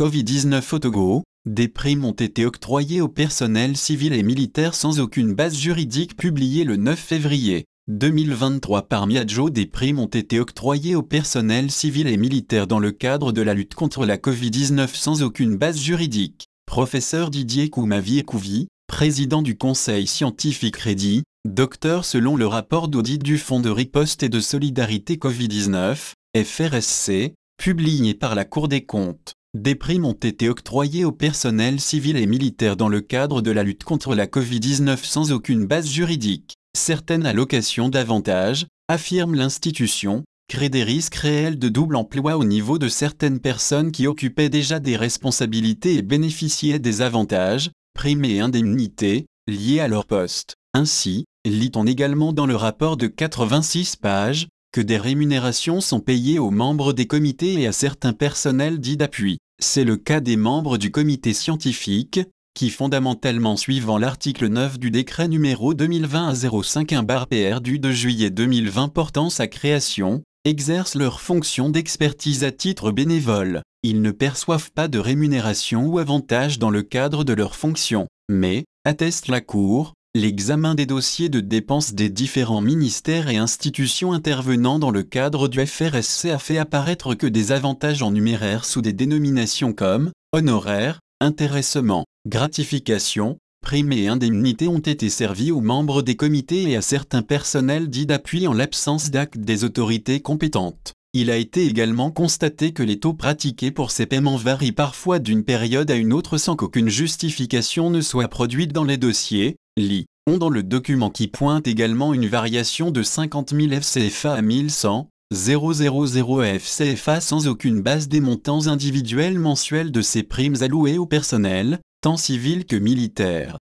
Covid-19 au des primes ont été octroyées au personnel civil et militaire sans aucune base juridique publiée le 9 février 2023 par Miadjo. Des primes ont été octroyées au personnel civil et militaire dans le cadre de la lutte contre la Covid-19 sans aucune base juridique. Professeur Didier Koumavi Kouvi, président du Conseil scientifique Rédit, docteur selon le rapport d'audit du Fonds de riposte et de solidarité Covid-19, FRSC, publié par la Cour des comptes. Des primes ont été octroyées au personnel civil et militaire dans le cadre de la lutte contre la Covid-19 sans aucune base juridique. Certaines allocations d'avantages, affirme l'institution, créent des risques réels de double emploi au niveau de certaines personnes qui occupaient déjà des responsabilités et bénéficiaient des avantages, primes et indemnités, liés à leur poste. Ainsi, lit-on également dans le rapport de 86 pages, que des rémunérations sont payées aux membres des comités et à certains personnels dits d'appui. C'est le cas des membres du comité scientifique, qui fondamentalement suivant l'article 9 du décret numéro 2020-051-PR du 2 juillet 2020 portant sa création, exercent leur fonction d'expertise à titre bénévole. Ils ne perçoivent pas de rémunération ou avantage dans le cadre de leur fonction, mais, atteste la Cour, l'examen des dossiers de dépenses des différents ministères et institutions intervenant dans le cadre du FRSC a fait apparaître que des avantages en numéraire sous des dénominations comme honoraires, intéressements, gratifications, primes et indemnités ont été servis aux membres des comités et à certains personnels dits d'appui en l'absence d'actes des autorités compétentes. Il a été également constaté que les taux pratiqués pour ces paiements varient parfois d'une période à une autre sans qu'aucune justification ne soit produite dans les dossiers, Lit. ont dans le document qui pointe également une variation de 50 000 FCFA à 1100, 000 FCFA sans aucune base des montants individuels mensuels de ces primes allouées au personnel, tant civil que militaire.